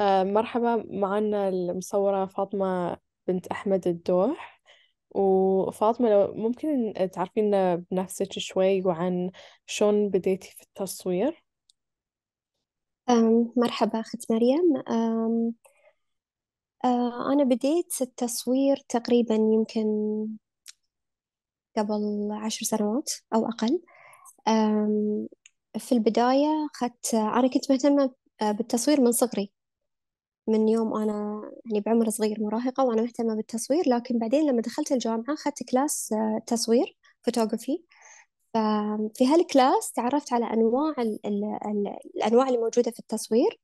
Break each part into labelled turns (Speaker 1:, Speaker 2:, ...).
Speaker 1: آه، مرحبا معنا المصورة فاطمة بنت أحمد الدوح وفاطمة لو ممكن تعرفينا بنفسك شوي وعن شلون بديتي في التصوير
Speaker 2: مرحبا أخت مريم آه، أنا بديت التصوير تقريبا يمكن قبل عشر سنوات أو أقل في البداية أخذت أنا كنت مهتمة آه، بالتصوير من صغري من يوم أنا يعني بعمر صغير مراهقة وأنا مهتمة بالتصوير لكن بعدين لما دخلت الجامعة أخذت كلاس آه، تصوير فوتوغرافي ففي هالكلاس تعرفت على أنواع الـ الـ الـ الأنواع الموجودة في التصوير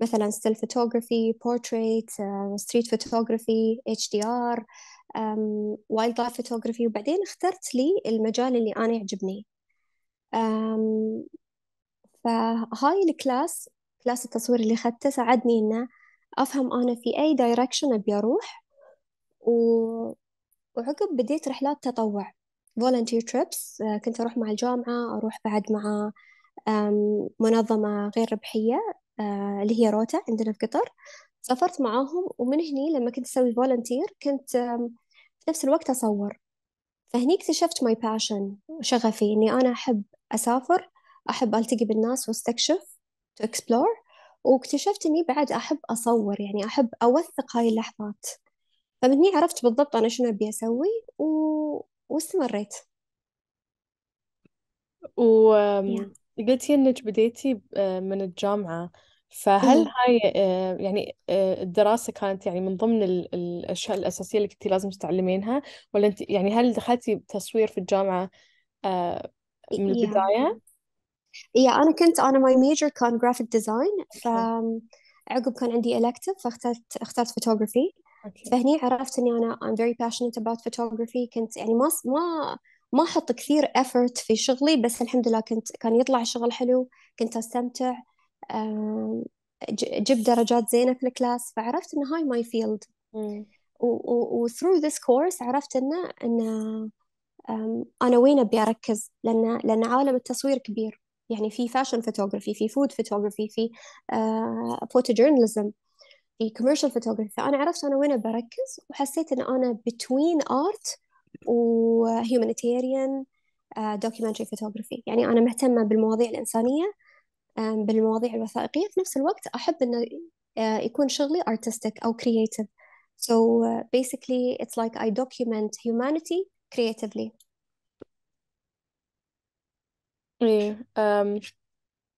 Speaker 2: مثلا ستيل فوتوغرافي بورتريت ستريت فوتوغرافي اتش دي ار وايلد لايف فوتوغرافي وبعدين اخترت لي المجال اللي انا يعجبني um, فهاي الكلاس كلاس التصوير اللي اخذته ساعدني انه أفهم أنا في أي دايركشن أبي أروح و... وعقب بديت رحلات تطوع volunteer trips آه، كنت أروح مع الجامعة أروح بعد مع منظمة غير ربحية آه، اللي هي روتا عندنا في قطر سافرت معاهم ومن هني لما كنت أسوي فولنتير كنت في نفس الوقت أصور فهني اكتشفت ماي باشن وشغفي إني أنا أحب أسافر أحب ألتقي بالناس واستكشف to explore واكتشفت إني بعد أحب أصور يعني أحب أوثق هاي اللحظات فمن هني عرفت بالضبط أنا شنو أبي أسوي و... واستمريت وقلتي إنك بديتي آه،
Speaker 1: من الجامعة فهل إيه. هاي آه، يعني آه، الدراسة كانت يعني من ضمن الأشياء الأساسية اللي كنتي لازم تتعلمينها ولا أنت يعني هل دخلتي تصوير في الجامعة من البداية؟
Speaker 2: يا انا كنت انا ماي ميجر كان جرافيك ديزاين فعقب كان عندي الكتف فاخترت اخترت فوتوغرافي okay. فهني عرفت اني انا ام فيري باشنت اباوت فوتوغرافي كنت يعني ما ما ما احط كثير ايفورت في شغلي بس الحمد لله كنت كان يطلع شغل حلو كنت استمتع جبت درجات زينه في الكلاس فعرفت ان هاي ماي فيلد وثرو ذس كورس عرفت انه انه انا وين ابي اركز لان لان عالم التصوير كبير يعني في فاشن فوتوغرافي في فود فوتوغرافي في فوتو آه، جورناليزم في كوميرشال فوتوغرافي فأنا عرفت أنا وين بركز وحسيت إن أنا بتوين آرت وهيومانيتيريان دوكيومنتري فوتوغرافي يعني أنا مهتمة بالمواضيع الإنسانية بالمواضيع الوثائقية في نفس الوقت أحب إنه آه، يكون شغلي artistic أو creative so آه، basically it's like I document humanity creatively ايه أم،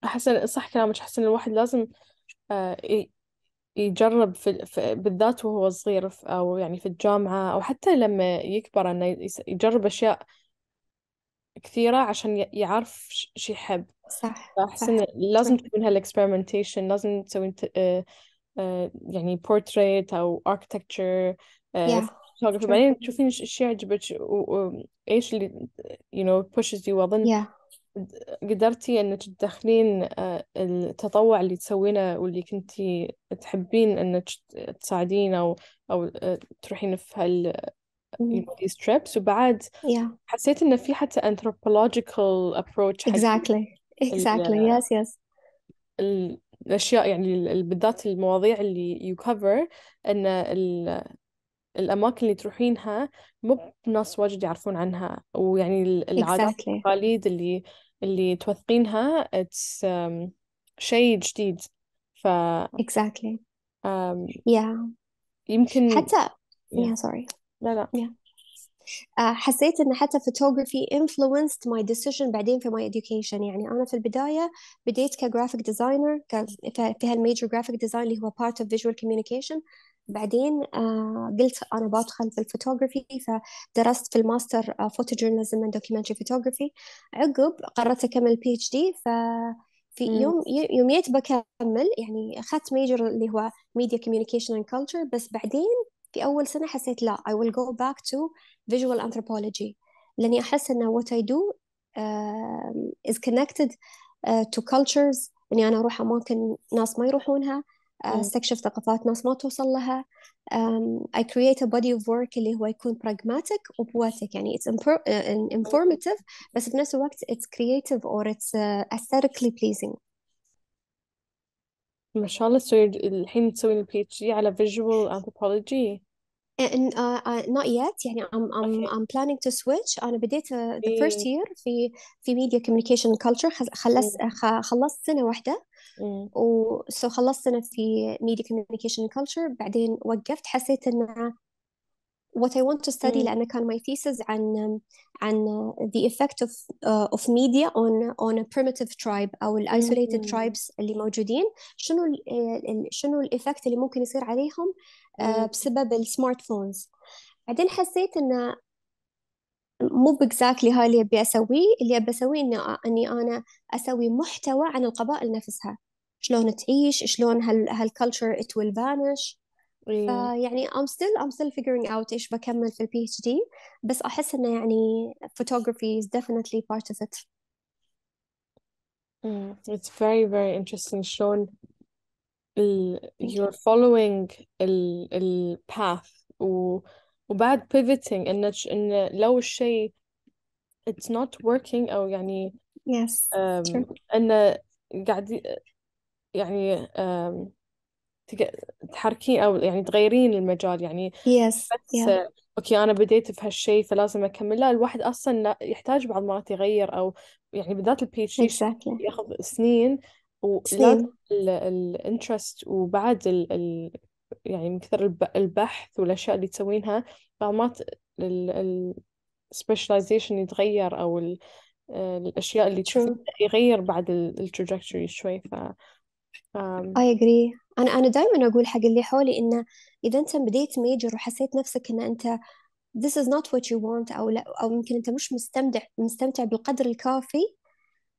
Speaker 2: احس إن- صح
Speaker 1: كلامك احس ان الواحد لازم آه، يجرب في بالذات وهو صغير او يعني في الجامعة او حتى لما يكبر انه يجرب اشياء كثيرة عشان يعرف شو شي يحب صح فاحس صح لازم صح تكون هالاكسبيرمنتيشن لازم تسوي آه، آه، يعني portrait او architecture بعدين تشوفين ايش يعجبك وايش اللي يو نو pushes you اظن قدرتي انك تدخلين آه، التطوع اللي تسوينه واللي كنتي تحبين انك تساعدين او او آه، تروحين في هال these trips وبعد yeah. حسيت انه في حتى anthropological approach exactly exactly آه، yes yes الاشياء يعني بالذات المواضيع اللي you cover ان الأماكن اللي تروحينها مو بناس واجد يعرفون عنها ويعني العادات exactly. والتقاليد اللي اللي توثقينها اتس um,
Speaker 2: شيء جديد ف exactly um, yeah يمكن حتى يا yeah سوري لا لا yeah. آه، حسيت ان حتى فوتوغرافي influenced my decision بعدين في my education يعني انا في البدايه بديت كجرافيك ديزاينر في هالميجر جرافيك ديزاين اللي هو بارت اوف فيجوال كوميونيكيشن بعدين آه، قلت أنا بدخل في الفوتوغرافي فدرست في الماستر فوتو جورناليزم اند دوكيومنتري فوتوغرافي عقب قررت أكمل بي اتش دي ف في يوم يوميت بكمل يعني أخذت ميجر اللي هو ميديا كوميونيكيشن اند كلتشر بس بعدين في أول سنة حسيت لا I will go back to visual anthropology لأني أحس أن what I do از is connected كلتشرز آه، to cultures إني أنا أروح أماكن ناس ما يروحونها استكشف ثقافات ناس ما توصل لها I create a body of work اللي هو يكون pragmatic و poetic يعني it's informative بس في نفس الوقت it's creative or it's aesthetically pleasing
Speaker 1: ما شاء الله سوي الحين تسوي ال PhD على visual anthropology
Speaker 2: and, uh, uh, not yet يعني I'm, I'm, okay. I'm planning to switch أنا بديت uh, the first year في في media communication culture خلصت خلصت سنة واحدة وسو خلصت أنا في ميديا كوميونيكيشن كلتشر بعدين وقفت حسيت أن what I want to study لأن كان my thesis عن عن the effect of uh, of media on on a primitive tribe أو ال isolated tribes اللي موجودين شنو ال شنو الإفكت اللي ممكن يصير عليهم uh, بسبب السمارت فونز بعدين حسيت إنه مو بإكزاكتلي هاي اللي أبي أسويه اللي أبي أسويه إني أني أنا أسوي محتوى عن القبائل نفسها شلون تعيش شلون هال هالكلتشر it will vanish فيعني I'm still I'm still figuring out ايش بكمل في البي اتش دي بس احس انه يعني photography is definitely part of it
Speaker 1: mm. It's very very interesting شلون ال... you're following ال... ال path و... وبعد pivoting إن إن لو الشيء it's not working أو يعني yes um, إن قاعد يعني تحركين أو يعني تغيرين المجال يعني yes. بس yeah. أوكي أنا بديت في هالشيء فلازم أكمل لا الواحد أصلا لا يحتاج بعض المرات يغير أو يعني بالذات البي اتش exactly. ياخذ سنين ولازم الانترست وبعد الـ الـ يعني من كثر البحث والأشياء اللي تسوينها بعض المرات السبيشاليزيشن يتغير أو آه، الأشياء اللي تشوفينها يغير بعد التراجكتوري شوي
Speaker 2: اي اجري انا انا دائما اقول حق اللي حولي انه اذا انت بديت ميجر وحسيت نفسك ان انت this is not what you want او لا او يمكن انت مش مستمتع مستمتع بالقدر الكافي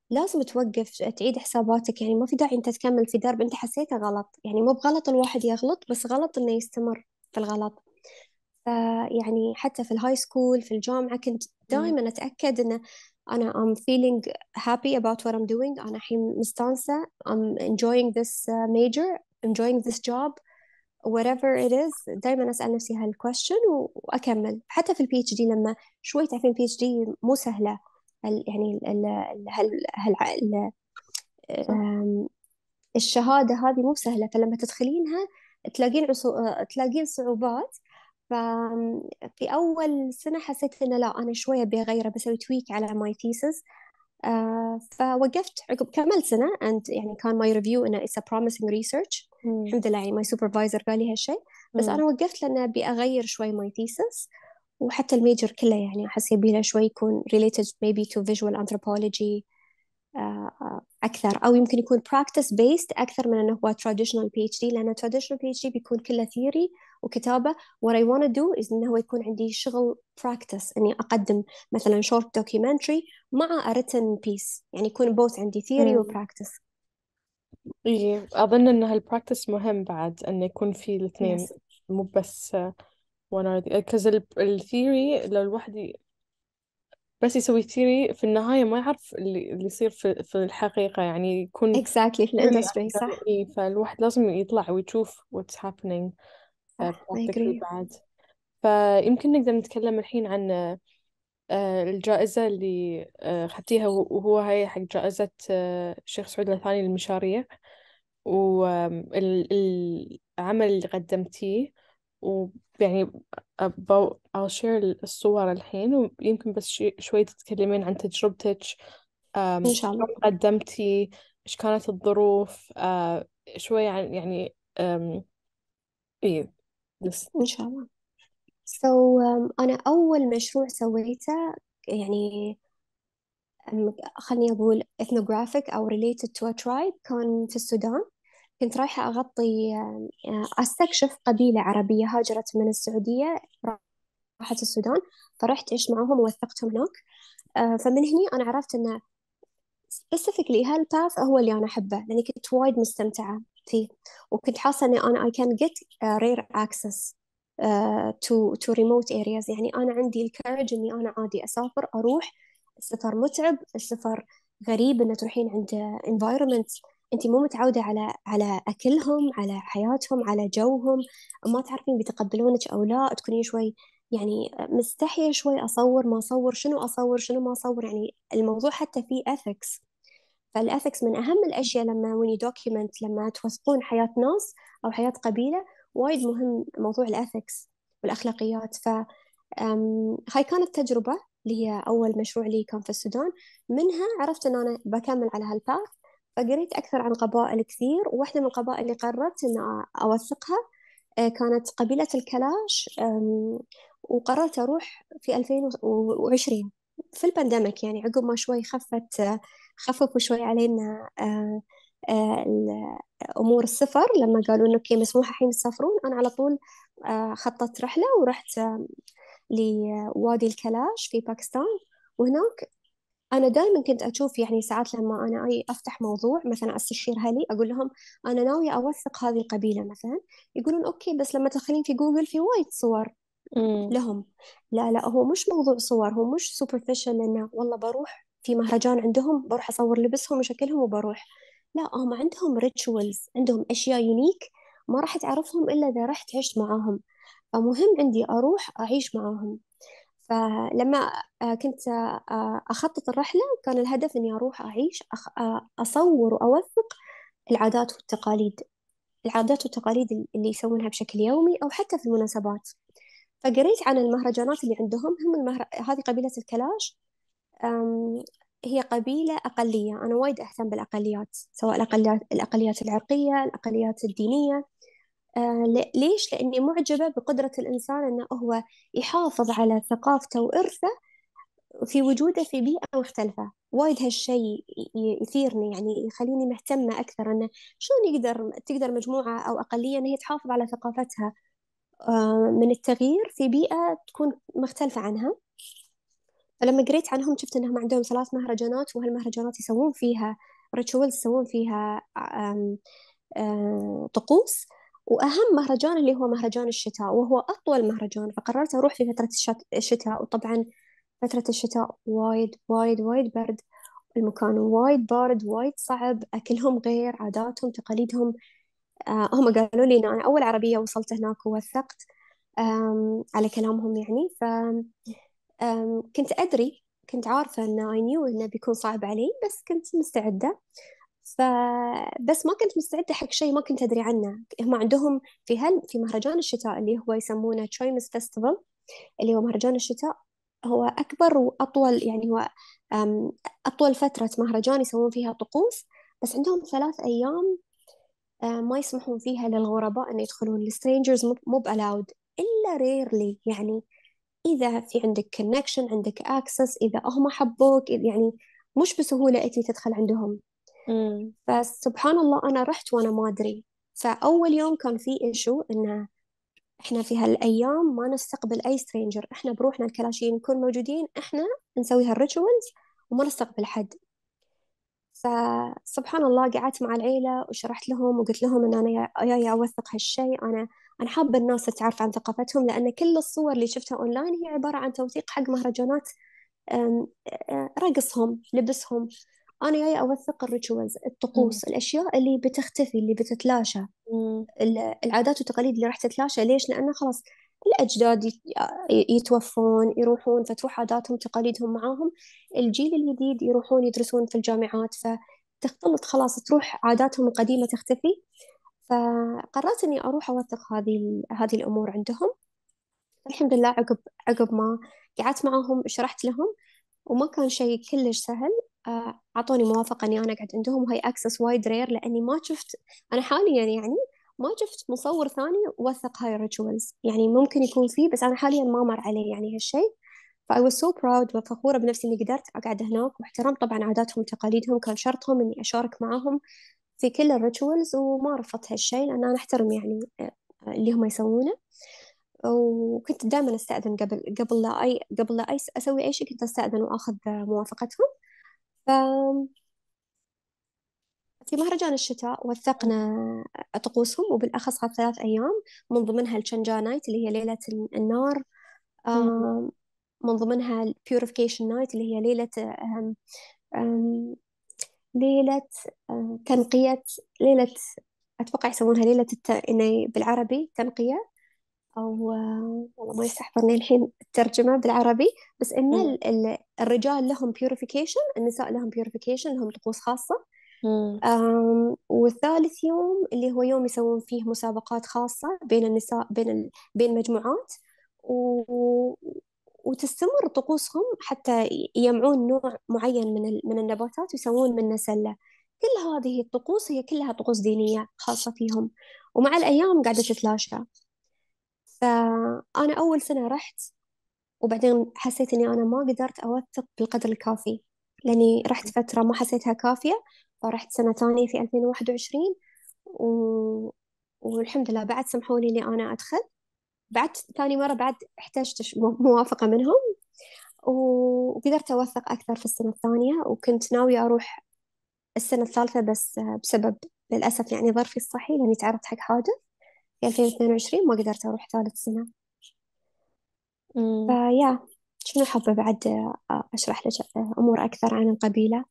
Speaker 2: لازم توقف تعيد حساباتك يعني ما في داعي انت تكمل في درب انت حسيته غلط يعني مو بغلط الواحد يغلط بس غلط انه يستمر في الغلط يعني حتى في الهاي سكول في الجامعة كنت دائما أتأكد أنه أنا I'm feeling happy about what I'm doing أنا الحين مستانسة I'm enjoying this uh, major enjoying this job whatever it is دائما أسأل نفسي question وأكمل حتى في البي اتش دي لما شوي تعرفين البي اتش دي مو سهلة يعني ال هال هال الشهادة هذه مو سهلة فلما تدخلينها تلاقين آه، تلاقين صعوبات ففي أول سنة حسيت إنه لا أنا شوية بغيره بسوي تويك على ماي آه، ثيسز فوقفت عقب كملت سنة and يعني كان ماي ريفيو إنه it's a promising research مم. الحمد لله يعني ماي سوبرفايزر قال لي هالشيء بس مم. أنا وقفت لأن أبي أغير شوي ماي ثيسز وحتى الميجر كله يعني أحس يبي له شوي يكون related maybe to visual anthropology آه، اكثر او يمكن يكون براكتس بيست اكثر من انه هو تراديشنال بي اتش دي لان تراديشنال بي اتش دي بيكون كله ثيوري وكتابه وات اي ونت دو از انه هو يكون عندي شغل براكتس اني اقدم مثلا شورت دوكيومنتري مع written بيس يعني يكون بوث عندي ثيوري وبراكتس
Speaker 1: اي اظن ان هالبراكتس مهم بعد انه يكون في الاثنين yes. مو بس one or the because الثيوري لو الواحد بس يسوي كذي في النهاية ما يعرف اللي اللي يصير في في الحقيقة يعني يكون
Speaker 2: exactly في الاندستري صح؟
Speaker 1: فالواحد لازم يطلع ويشوف what's happening آه، بعد فيمكن نقدر نتكلم الحين عن آه، الجائزة اللي آه، خدتيها وهو هي حق جائزة الشيخ سعود الثاني للمشاريع والعمل اللي قدمتيه ويعني أبو I'll share الصور الحين ويمكن بس شي شوي تتكلمين عن تجربتك إن شاء الله قدمتي إيش كانت الظروف آه، شوي عن يعني أم... إيه بس
Speaker 2: إن شاء الله so, um, أنا أول مشروع سويته يعني خلني أقول ethnographic أو related to a tribe كان في السودان كنت رايحة أغطي آه، أستكشف قبيلة عربية هاجرت من السعودية راحت السودان فرحت عشت معهم ووثقتهم هناك آه، فمن هني أنا عرفت أن specifically هالباث هو اللي أنا أحبه لأني كنت وايد مستمتعة فيه وكنت حاسة أني أنا I can get آه، rare access to to remote areas يعني أنا عندي الكارج إني أنا عادي أسافر أروح السفر متعب السفر غريب إنه تروحين عند environment انت مو متعوده على على اكلهم على حياتهم على جوهم ما تعرفين بيتقبلونك او لا تكونين شوي يعني مستحيه شوي اصور ما اصور شنو اصور شنو ما اصور يعني الموضوع حتى فيه اثكس فالأثكس من أهم الأشياء لما وني دوكيمنت لما توثقون حياة ناس أو حياة قبيلة وايد مهم موضوع الأثكس والأخلاقيات ف هاي كانت تجربة اللي هي أول مشروع لي كان في السودان منها عرفت أن أنا بكمل على هالباث فقريت أكثر عن قبائل كثير وواحدة من القبائل اللي قررت أن أوثقها آه، كانت قبيلة الكلاش وقررت أروح في 2020 في البانديميك يعني عقب ما شوي خفت آه، خففوا شوي علينا آه، امور السفر لما قالوا انه اوكي مسموح الحين تسافرون انا على طول خطت رحله ورحت لوادي الكلاش في باكستان وهناك انا دائما كنت اشوف يعني ساعات لما انا اي افتح موضوع مثلا استشير اهلي اقول لهم انا ناويه اوثق هذه القبيله مثلا يقولون اوكي بس لما تدخلين في جوجل في وايد صور مم. لهم لا لا هو مش موضوع صور هو مش سوبرفيشال انه والله بروح في مهرجان عندهم بروح اصور لبسهم وشكلهم وبروح لا هم عندهم ريتشولز عندهم اشياء يونيك ما راح تعرفهم الا اذا رحت عشت معاهم فمهم عندي اروح اعيش معاهم فلما آه، كنت آه، أخطط الرحلة كان الهدف إني أروح أعيش آه، أصور وأوثق العادات والتقاليد العادات والتقاليد اللي يسوونها بشكل يومي أو حتى في المناسبات فقريت عن المهرجانات اللي عندهم هم المهر... هذه قبيلة الكلاش هي قبيلة أقلية أنا وايد أهتم بالأقليات سواء الأقليات, الأقليات العرقية الأقليات الدينية آه، ليش؟ لأني معجبة بقدرة الإنسان أنه هو يحافظ على ثقافته وإرثه في وجوده في بيئة مختلفة وايد هالشيء يثيرني يعني يخليني مهتمة أكثر أنه شلون يقدر تقدر مجموعة أو أقلية أن هي تحافظ على ثقافتها آه، من التغيير في بيئة تكون مختلفة عنها فلما قريت عنهم شفت أنهم عندهم ثلاث مهرجانات وهالمهرجانات يسوون فيها ريتشولز يسوون فيها آه، طقوس واهم مهرجان اللي هو مهرجان الشتاء وهو اطول مهرجان فقررت اروح في فتره الشتاء وطبعا فتره الشتاء وايد وايد وايد برد المكان وايد بارد وايد صعب أكلهم غير عاداتهم تقاليدهم آه هم قالوا لي إن أنا أول عربية وصلت هناك ووثقت على كلامهم يعني ف كنت أدري كنت عارفة إن I knew إنه بيكون صعب علي بس كنت مستعدة فبس ما كنت مستعدة حق شيء ما كنت أدري عنه هم عندهم في هل في مهرجان الشتاء اللي هو يسمونه تشويمس فيستيفال اللي هو مهرجان الشتاء هو أكبر وأطول يعني هو أطول فترة مهرجان يسوون فيها طقوس بس عندهم ثلاث أيام آه، ما يسمحون فيها للغرباء أن يدخلون السترينجرز مو بألاود إلا ريرلي يعني إذا في عندك كونكشن عندك أكسس إذا هم حبوك يعني مش بسهولة أنت تدخل عندهم فسبحان الله أنا رحت وأنا ما أدري فأول يوم كان في إيشو إنه إحنا في هالأيام ما نستقبل أي سترينجر إحنا بروحنا الكلاشين نكون موجودين إحنا نسوي هالريتشولز وما نستقبل حد فسبحان الله قعدت مع العيلة وشرحت لهم وقلت لهم إن أنا جاية أوثق هالشيء أنا أنا حابة الناس تعرف عن ثقافتهم لأن كل الصور اللي شفتها أونلاين هي عبارة عن توثيق حق مهرجانات رقصهم لبسهم انا جايه اوثق الريتشوالز الطقوس مم. الاشياء اللي بتختفي اللي بتتلاشى مم. العادات والتقاليد اللي راح تتلاشى ليش لانه خلاص الاجداد يتوفون يروحون فتروح عاداتهم تقاليدهم معاهم الجيل الجديد يروحون يدرسون في الجامعات فتختلط خلاص تروح عاداتهم القديمه تختفي فقررت اني اروح اوثق هذه هذه الامور عندهم الحمد لله عقب عقب ما قعدت معاهم شرحت لهم وما كان شيء كلش سهل آه، اعطوني موافقه اني انا اقعد عندهم وهي اكسس وايد رير لاني ما شفت انا حاليا يعني ما شفت مصور ثاني وثق هاي الريتشوالز يعني ممكن يكون فيه بس انا حاليا ما مر علي يعني هالشيء فاي واز سو براود وفخوره بنفسي اني قدرت اقعد هناك واحترمت طبعا عاداتهم وتقاليدهم كان شرطهم اني اشارك معاهم في كل الريتشوالز وما رفضت هالشيء لان انا احترم يعني آه، آه، اللي هم يسوونه وكنت دائما استاذن قبل قبل لا اي قبل لا اي اسوي اي شيء كنت استاذن واخذ موافقتهم ف في مهرجان الشتاء وثقنا طقوسهم وبالأخص خلال ثلاث أيام من ضمنها الشنجا نايت اللي هي ليلة النار من ضمنها البيوريفيكيشن نايت اللي هي ليلة ليلة تنقية ليلة أتوقع يسمونها ليلة الت... بالعربي تنقية او والله ما يستحضرني الحين الترجمه بالعربي بس ان الرجال لهم بيوريفيكيشن النساء لهم بيوريفيكيشن لهم طقوس خاصه والثالث يوم اللي هو يوم يسوون فيه مسابقات خاصه بين النساء بين ال... بين مجموعات و... وتستمر طقوسهم حتى يجمعون نوع معين من ال... من النباتات ويسوون منه سله كل هذه الطقوس هي كلها طقوس دينيه خاصه فيهم ومع الايام قاعده تتلاشى فأنا أول سنة رحت وبعدين حسيت إني أنا ما قدرت أوثق بالقدر الكافي لأني رحت فترة ما حسيتها كافية فرحت سنة ثانية في 2021 و... والحمد لله بعد سمحوا لي إني أنا أدخل بعد ثاني مرة بعد احتجت موافقة منهم وقدرت أوثق أكثر في السنة الثانية وكنت ناوية أروح السنة الثالثة بس بسبب للأسف يعني ظرفي الصحي لأني تعرضت حق حادث يعني في 2022 ما قدرت أروح ثالث سنة فيا شنو حابة بعد أشرح لك أمور أكثر عن القبيلة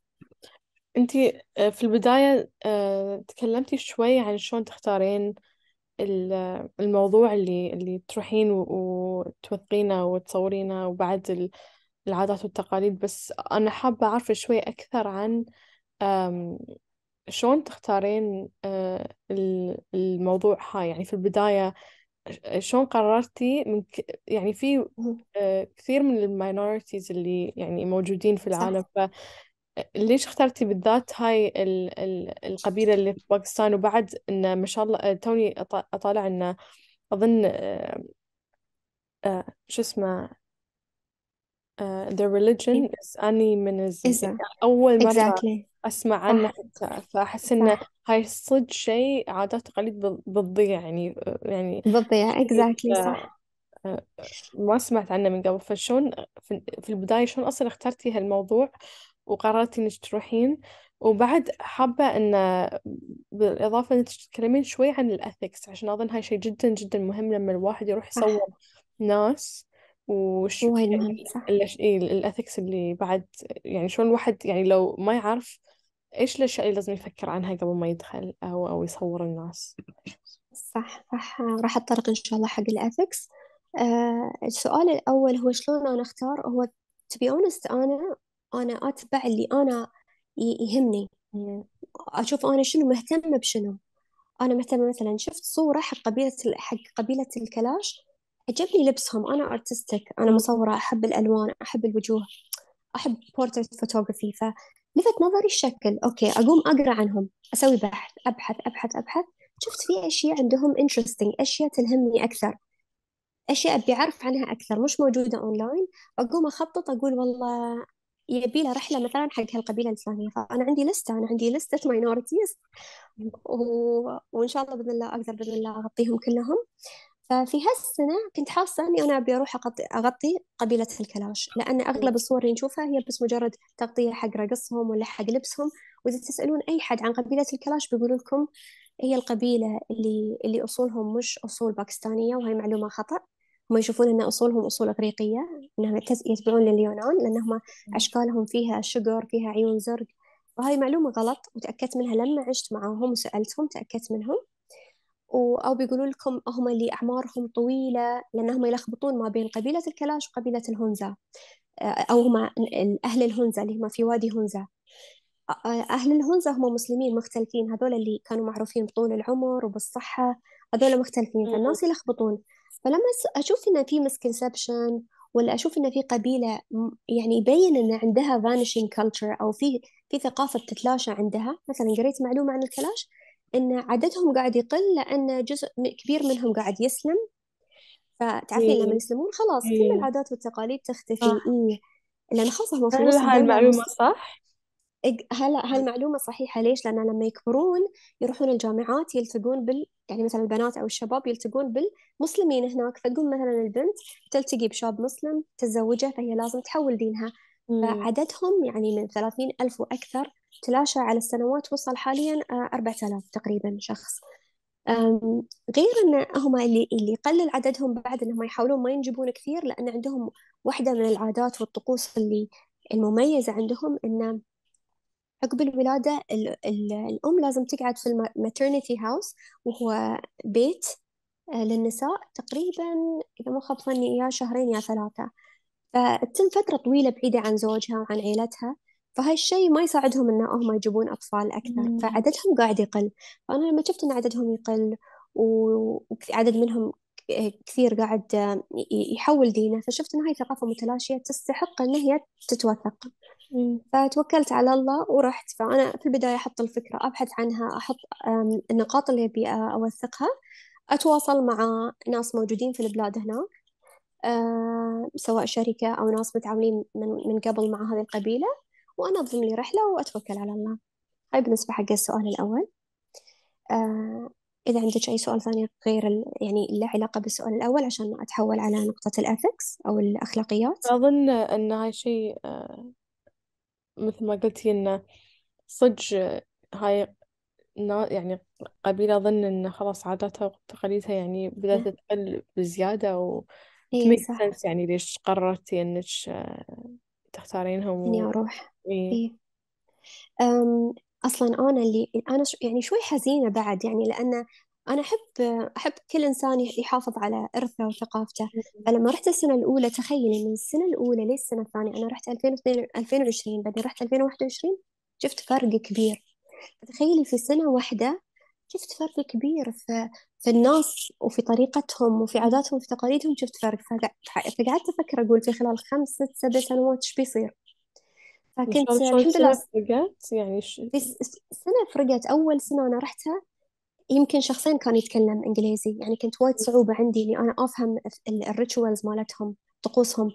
Speaker 1: أنت آه، في البداية آه، تكلمتي شوي عن شلون تختارين الموضوع اللي اللي تروحين وتوثقينه وتصورينه وبعد العادات والتقاليد بس أنا حابة أعرف شوي أكثر عن شلون تختارين آه، الموضوع هاي يعني في البداية شلون قررتي من ك... يعني في آه، كثير من المينورتيز اللي يعني موجودين في العالم فليش اخترتي بالذات هاي القبيلة اللي في باكستان وبعد انه ما شاء الله آه، توني اطالع انه اظن شو اسمه آه، the religion إيه. is animism يعني أول مرة exactly. أسمع عنه حتى فأحس إنه هاي صدق شيء عادات وتقاليد بتضيع يعني يعني بتضيع exactly صح آه، ما سمعت عنه من قبل فشون في البداية شلون أصلا اخترتي هالموضوع وقررتي إنك تروحين وبعد حابة إن بالإضافة إنك تتكلمين شوي عن الأثكس عشان أظن هاي شيء جدا جدا مهم لما الواحد يروح يصور ناس وش هو هاي المهم يعني صح إيه، الأثكس اللي بعد يعني شلون الواحد يعني لو ما يعرف إيش الأشياء اللي لازم يفكر عنها قبل ما يدخل أو أو
Speaker 2: يصور الناس صح صح راح أتطرق إن شاء الله حق الأثكس آه السؤال الأول هو شلون أنا أختار هو to be honest أنا أنا أتبع اللي أنا يهمني أشوف أنا شنو مهتمة بشنو أنا مهتمة مثلا شفت صورة حق قبيلة حق قبيلة الكلاش عجبني لبسهم أنا أرتستيك أنا مصورة أحب الألوان أحب الوجوه أحب بورتريت فوتوغرافي فلفت نظري الشكل أوكي أقوم أقرأ عنهم أسوي بحث أبحث أبحث أبحث شفت في أشياء عندهم interesting أشياء تلهمني أكثر أشياء أبي أعرف عنها أكثر مش موجودة أونلاين أقوم أخطط أقول والله يبي له رحله مثلا حق هالقبيله الفلانيه فانا عندي لسته انا عندي لسته ماينورتيز و... وان شاء الله باذن الله اقدر باذن الله اغطيهم كلهم ففي هالسنة كنت حاسة إني أنا أبي أروح أغطي قبيلة الكلاش لأن أغلب الصور اللي نشوفها هي بس مجرد تغطية حق رقصهم ولا حق لبسهم وإذا تسألون أي حد عن قبيلة الكلاش بيقولوا لكم هي القبيلة اللي اللي أصولهم مش أصول باكستانية وهي معلومة خطأ هم يشوفون أن أصولهم أصول إغريقية أنهم يتبعون لليونان لأنهم أشكالهم فيها شقر فيها عيون زرق وهاي معلومة غلط وتأكدت منها لما عشت معاهم وسألتهم تأكدت منهم أو بيقولوا لكم هم اللي أعمارهم طويلة لأنهم يلخبطون ما بين قبيلة الكلاش وقبيلة الهنزة آه، أو هم أهل الهنزة اللي هم في وادي هنزة آه، آه، أهل الهنزة هم مسلمين مختلفين هذول اللي كانوا معروفين طول العمر وبالصحة هذول مختلفين فالناس يلخبطون فلما أشوف إن في مسكنسبشن ولا أشوف إن في قبيلة يعني يبين إن عندها vanishing culture أو في في ثقافة تتلاشى عندها مثلا قريت معلومة عن الكلاش ان عددهم قاعد يقل لان جزء كبير منهم قاعد يسلم فتعرفين لما إيه. يسلمون خلاص كل إيه. العادات والتقاليد تختفي إيه. لان خلاص هم هل هاي المعلومه صح هلا هالمعلومة صحيحة ليش؟ لأن لما يكبرون يروحون الجامعات يلتقون بال يعني مثلا البنات أو الشباب يلتقون بالمسلمين هناك فتقوم مثلا البنت تلتقي بشاب مسلم تتزوجه فهي لازم تحول دينها إيه. فعددهم يعني من ثلاثين ألف وأكثر تلاشى على السنوات وصل حاليا 4000 آه، تقريبا شخص غير ان هم اللي اللي قلل عددهم بعد انهم يحاولون ما ينجبون كثير لان عندهم واحده من العادات والطقوس اللي المميزه عندهم ان عقب الولادة الأم لازم تقعد في الماترنتي هاوس وهو بيت آه، للنساء تقريبا إذا ما خاب ظني يا شهرين يا ثلاثة فتم فترة طويلة بعيدة عن زوجها وعن عيلتها فهالشيء ما يساعدهم إن هم يجيبون أطفال أكثر مم. فعددهم قاعد يقل فأنا لما شفت إن عددهم يقل وعدد منهم كثير قاعد يحول دينه فشفت إن هاي ثقافة متلاشية تستحق إن هي تتوثق فتوكلت على الله ورحت فأنا في البداية أحط الفكرة أبحث عنها أحط النقاط اللي أبي أوثقها أتواصل مع ناس موجودين في البلاد هناك سواء شركة أو ناس متعاملين من قبل مع هذه القبيلة وأنظم لي رحلة وأتوكل على الله هاي بالنسبة حق السؤال الأول آه إذا عندك أي سؤال ثاني غير يعني له علاقة بالسؤال الأول عشان أتحول على نقطة الأثكس أو الأخلاقيات أظن أن هاي شيء آه،
Speaker 1: مثل ما قلتي أنه صدق آه، هاي يعني قبيلة أظن أن خلاص عاداتها وتقاليدها يعني بدأت إيه. تقل بزيادة و إيه يعني ليش قررتي أنك آه، تختارينهم و... إني أروح
Speaker 2: إيه. إيه. اصلا انا اللي انا يعني شوي حزينه بعد يعني لان انا احب احب كل انسان يحافظ على ارثه وثقافته فلما رحت السنه الاولى تخيلي من السنه الاولى للسنه الثانيه انا رحت 2020 بعدين رحت 2021 شفت فرق كبير تخيلي في سنه واحده شفت فرق كبير في في الناس وفي طريقتهم وفي عاداتهم وفي تقاليدهم شفت فرق فقعدت افكر اقول في خلال خمس ست سبع سنوات ايش بيصير فكنت الحمد لله فرقت يعني ش... سنة فرقت أول سنة أنا رحتها يمكن شخصين كان يتكلم إنجليزي يعني كنت وايد صعوبة عندي إني أنا أفهم الريتشوالز مالتهم طقوسهم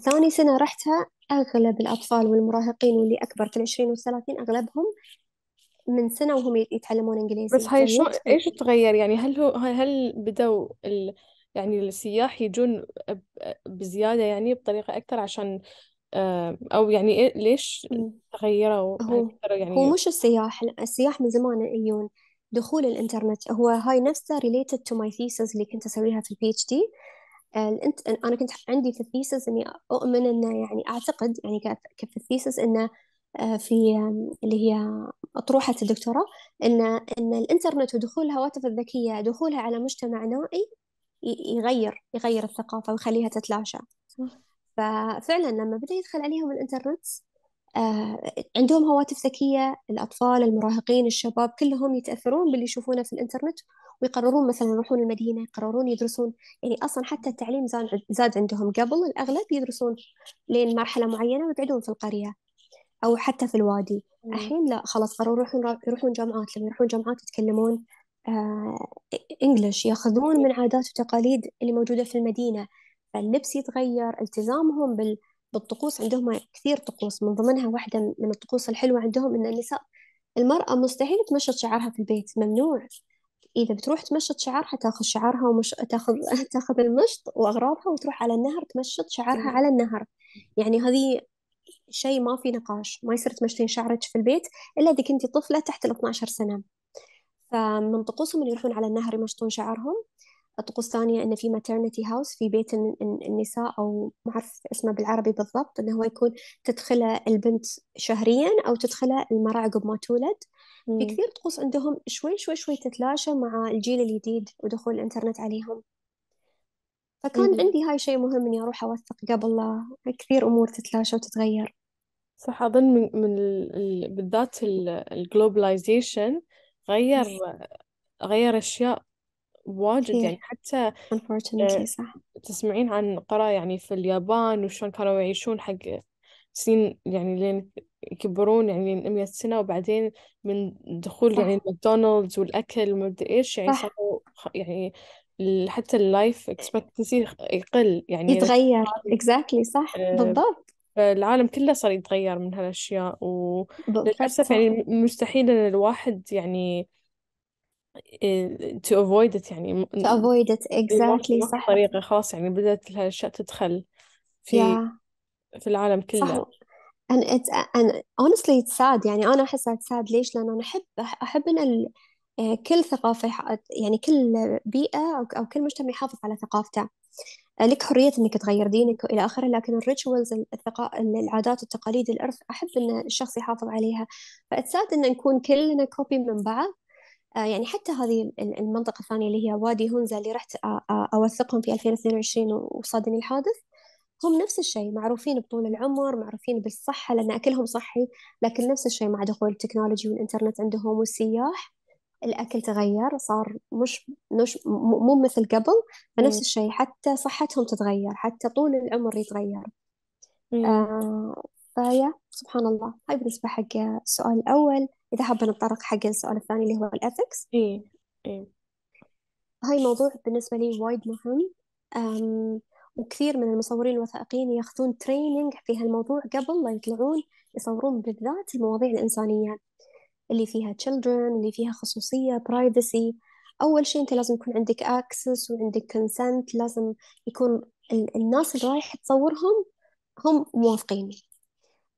Speaker 2: ثاني سنة رحتها أغلب الأطفال والمراهقين واللي أكبر في العشرين والثلاثين أغلبهم من سنة وهم يتعلمون إنجليزي بس هاي شو إيش
Speaker 1: تغير يعني هل هو هل بدأوا ال... يعني السياح يجون بزيادة يعني بطريقة أكثر عشان آه، أو يعني إيه- ليش تغيروا هو هو يعني, يعني هو مش
Speaker 2: السياح السياح من زمان ايون دخول الانترنت هو هاي نفسها related to my thesis اللي كنت اسويها في البي اتش دي الانت... انا كنت عندي في الثيسز اني اؤمن انه يعني اعتقد يعني ك- الثيسز في انه آه، في اللي هي اطروحه الدكتوراه ان ان الانترنت ودخول الهواتف الذكيه دخولها على مجتمع نائي يغير يغير الثقافه ويخليها تتلاشى ففعلا لما بدأ يدخل عليهم الإنترنت آه، عندهم هواتف ذكية الأطفال المراهقين الشباب كلهم يتأثرون باللي يشوفونه في الإنترنت ويقررون مثلا يروحون المدينة يقررون يدرسون يعني أصلا حتى التعليم زاد عندهم قبل الأغلب يدرسون لين مرحلة معينة ويبعدون في القرية أو حتى في الوادي الحين لا خلاص قرروا يروحون يروحون جامعات لما يروحون جامعات يتكلمون آه، ياخذون من عادات وتقاليد اللي موجوده في المدينه فاللبس يتغير التزامهم بال... بالطقوس عندهم كثير طقوس من ضمنها واحدة من الطقوس الحلوة عندهم إن النساء المرأة مستحيل تمشط شعرها في البيت ممنوع إذا بتروح تمشط شعرها تاخذ شعرها ومش تاخذ تاخذ المشط وأغراضها وتروح على النهر تمشط شعرها على النهر يعني هذه شيء ما في نقاش ما يصير تمشطين شعرك في البيت إلا إذا كنتي طفلة تحت ال 12 سنة فمن طقوسهم يروحون على النهر يمشطون شعرهم طقوس ثانية إنه في ماترنتي هاوس في بيت النساء أو ما أعرف اسمه بالعربي بالضبط إنه هو يكون تدخله البنت شهريا أو تدخله المرأة عقب ما تولد في كثير طقوس عندهم شوي شوي شوي تتلاشى مع الجيل الجديد ودخول الإنترنت عليهم فكان مم. عندي هاي شيء مهم إني أروح أوثق قبل لا كثير أمور تتلاشى وتتغير صح
Speaker 1: أظن من, من ال... بالذات الجلوبلايزيشن غير غير أشياء واجد يعني حتى آه، تسمعين عن قرى يعني في اليابان وشلون كانوا يعيشون حق سنين يعني لين يكبرون يعني لين 100 سنة وبعدين من دخول صح. يعني ماكدونالدز والأكل ادري إيش يعني صاروا يعني حتى اللايف اكسبكتنسي يقل يعني يتغير اكزاكتلي exactly. صح آه، بالضبط العالم كله صار يتغير من هالأشياء وللأسف يعني مستحيل إن الواحد يعني آه، to avoid it يعني to avoid
Speaker 2: it exactly ما صح
Speaker 1: طريقة خلاص يعني بدأت هالأشياء تدخل في yeah في العالم كله صح
Speaker 2: and it and honestly it's sad يعني أنا أحسها sad ليش لأن أنا أحب أحب إن ال... آه، كل ثقافة يعني كل بيئة أو كل مجتمع يحافظ على ثقافته آه، لك حرية إنك تغير دينك وإلى آخره لكن الريتشولز الثقا... العادات والتقاليد الإرث أحب إن الشخص يحافظ عليها فإتساد إن نكون كلنا كوبي من بعض آه، يعني حتى هذه المنطقة الثانية اللي هي وادي هونزا اللي رحت آه، آه، أوثقهم في 2022 وصادني الحادث هم نفس الشيء معروفين بطول العمر معروفين بالصحة لأن أكلهم صحي لكن نفس الشيء مع دخول التكنولوجي والإنترنت عندهم والسياح الأكل تغير صار مش مش مو مثل قبل فنفس الشيء حتى صحتهم تتغير حتى طول العمر يتغير آه فيا سبحان الله هاي بالنسبة حق السؤال الأول إذا حابة نتطرق حق السؤال الثاني اللي هو الإثكس إيه إيه هاي موضوع بالنسبة لي وايد مهم أم وكثير من المصورين الوثائقيين ياخذون تريننج في هالموضوع قبل لا يطلعون يصورون بالذات المواضيع الإنسانية اللي فيها children اللي فيها خصوصية privacy أول شيء أنت لازم يكون عندك access وعندك consent لازم يكون الناس اللي رايح تصورهم هم موافقين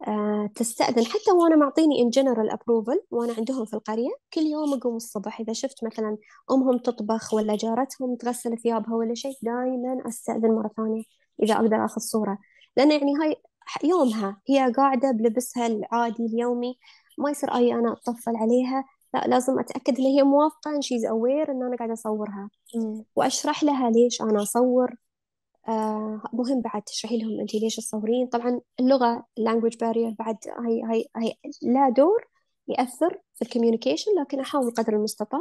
Speaker 2: آه، تستأذن حتى وأنا معطيني إن جنرال أبروفل وأنا عندهم في القرية كل يوم أقوم الصبح إذا شفت مثلا أمهم تطبخ ولا جارتهم تغسل ثيابها ولا شيء دائما أستأذن مرة ثانية إذا أقدر أخذ صورة لأن يعني هاي يومها هي قاعدة بلبسها العادي اليومي ما يصير أي أنا أطفل عليها لا لازم أتأكد إن هي موافقة إن شيز أوير إن أنا قاعدة أصورها م. وأشرح لها ليش أنا أصور آه، مهم بعد تشرحي لهم انت ليش تصورين طبعا اللغه language barrier بعد هي هي هي لا دور ياثر في الكوميونيكيشن لكن احاول قدر المستطاع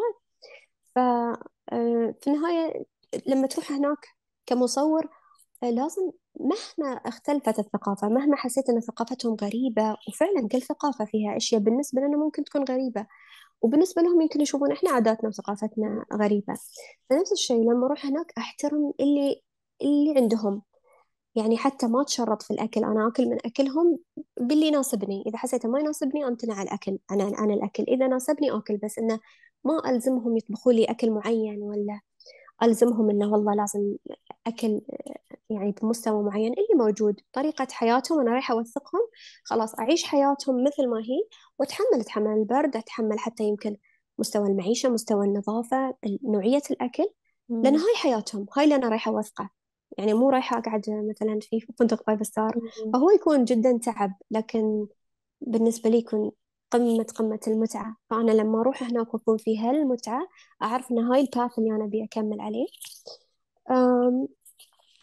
Speaker 2: آه، في النهايه لما تروح هناك كمصور آه، لازم مهما اختلفت الثقافة مهما حسيت أن ثقافتهم غريبة وفعلا كل ثقافة فيها أشياء بالنسبة لنا ممكن تكون غريبة وبالنسبة لهم يمكن يشوفون إحنا عاداتنا وثقافتنا غريبة فنفس الشيء لما أروح هناك أحترم اللي اللي عندهم يعني حتى ما تشرط في الأكل أنا أكل من أكلهم باللي يناسبني إذا حسيته ما يناسبني أمتنع الأكل أنا عن الأكل إذا ناسبني أكل بس إنه ما ألزمهم يطبخوا لي أكل معين ولا ألزمهم إنه والله لازم أكل يعني بمستوى معين اللي موجود طريقة حياتهم أنا رايحة أوثقهم خلاص أعيش حياتهم مثل ما هي وأتحمل أتحمل البرد أتحمل حتى يمكن مستوى المعيشة مستوى النظافة نوعية الأكل لأن هاي حياتهم هاي اللي أنا رايحة أوثقه يعني مو رايحة أقعد مثلا في فندق فايف ستار فهو يكون جدا تعب لكن بالنسبة لي يكون قمة قمة المتعة فأنا لما أروح هناك وأكون في هالمتعة أعرف إن هاي الباث اللي أنا أبي أكمل عليه أم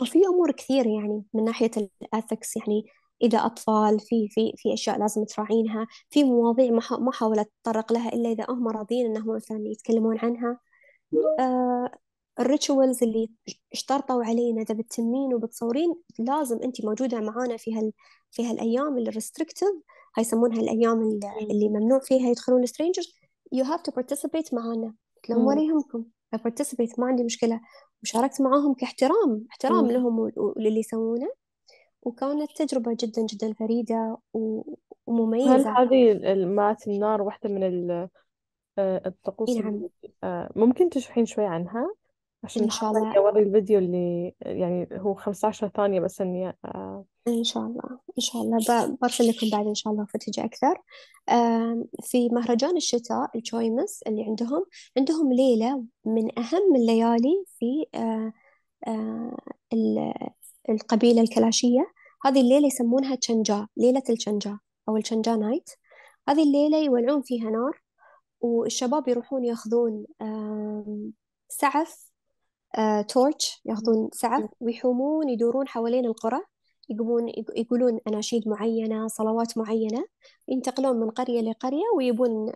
Speaker 2: وفي أمور كثير يعني من ناحية الأثكس يعني إذا أطفال في في في أشياء لازم تراعينها في مواضيع ما ما حاولت أتطرق لها إلا إذا هم راضيين إنهم مثلا يتكلمون عنها الريتشوالز اللي اشترطوا علينا اذا بتتمين وبتصورين لازم انت موجوده معانا في هال في هالايام الريستريكتيف هاي يسمونها الايام اللي ممنوع فيها يدخلون السترينجرز يو هاف تو بارتيسيبيت معانا لهم ولا يهمكم بارتيسيبيت ما عندي مشكله وشاركت معاهم كاحترام احترام مم. لهم وللي يسوونه وكانت تجربة جدا جدا فريدة ومميزة هل
Speaker 1: هذه مات النار واحدة من آه، الطقوس نعم. آه، ممكن تشرحين شوي عنها عشان إن شاء الله الله جواب الفيديو اللي يعني هو 15 ثانية بس إني آه،
Speaker 2: إن شاء الله إن شاء الله برسل لكم بعد إن شاء الله فوتج أكثر في مهرجان الشتاء الجويمس اللي عندهم عندهم ليلة من أهم الليالي في آه، آه، القبيلة الكلاشية هذه الليلة يسمونها تشنجا ليلة التشنجا أو التشنجا نايت هذه الليلة يولعون فيها نار والشباب يروحون ياخذون سعف آه، تورتش ياخذون سعف ويحومون يدورون حوالين القرى يقومون يقولون أناشيد معينة صلوات معينة ينتقلون من قرية لقرية ويبون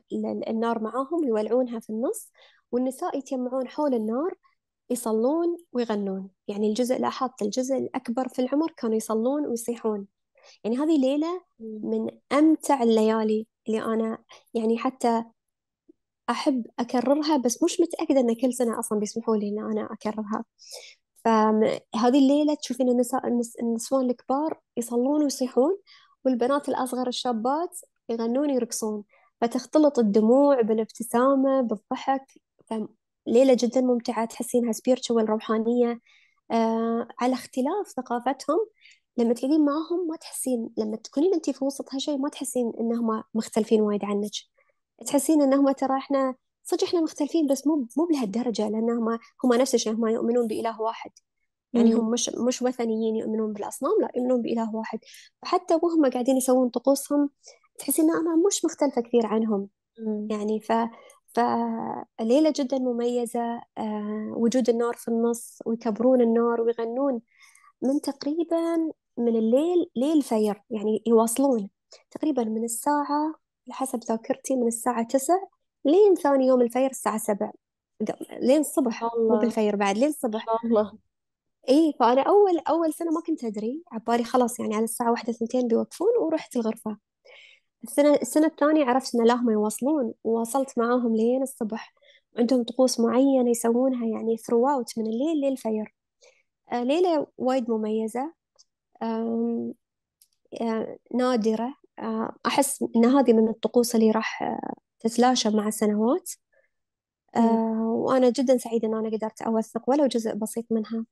Speaker 2: النار معاهم يولعونها في النص والنساء يتجمعون حول النار يصلون ويغنون يعني الجزء لاحظت الجزء الأكبر في العمر كانوا يصلون ويصيحون يعني هذه ليلة من أمتع الليالي اللي أنا يعني حتى أحب أكررها بس مش متأكدة إن كل سنة أصلا بيسمحوا لي إن أنا أكررها فهذه الليلة تشوفين النساء النسوان الكبار يصلون ويصيحون والبنات الأصغر الشابات يغنون يرقصون فتختلط الدموع بالابتسامة بالضحك ليلة جدا ممتعة تحسينها سبيرتشوال روحانية آه على اختلاف ثقافتهم لما تقعدين معاهم ما تحسين لما تكونين انت في وسط هالشيء ما تحسين انهم مختلفين وايد عنك تحسين انهم ترى احنا صدق احنا مختلفين بس مو مو بهالدرجه لانهم هم نفس الشيء هم يؤمنون باله واحد يعني هم مش مش وثنيين يؤمنون بالاصنام لا يؤمنون باله واحد وحتى وهم قاعدين يسوون طقوسهم تحسين ان انا مش مختلفه كثير عنهم مم. يعني ف فليلة جدا مميزة آه، وجود النار في النص ويكبرون النار ويغنون من تقريبا من الليل ليل فير يعني يواصلون تقريبا من الساعة حسب ذاكرتي من الساعة 9 لين ثاني يوم الفير الساعة 7 لين الصبح مو بالفير بعد لين الصبح الله اي فانا اول اول سنه ما كنت ادري عبالي خلاص يعني على الساعه واحدة ثنتين بيوقفون ورحت الغرفه السنه السنه الثانيه عرفت ان لا هم يواصلون وواصلت معاهم لين الصبح عندهم طقوس معينه يسوونها يعني ثرو اوت من الليل للفير آه، ليله وايد مميزه آه، نادره آه، أحس إن هذه من الطقوس اللي راح آه، تتلاشى مع السنوات آه، وأنا جدا سعيدة إن أنا قدرت أوثق ولو جزء بسيط منها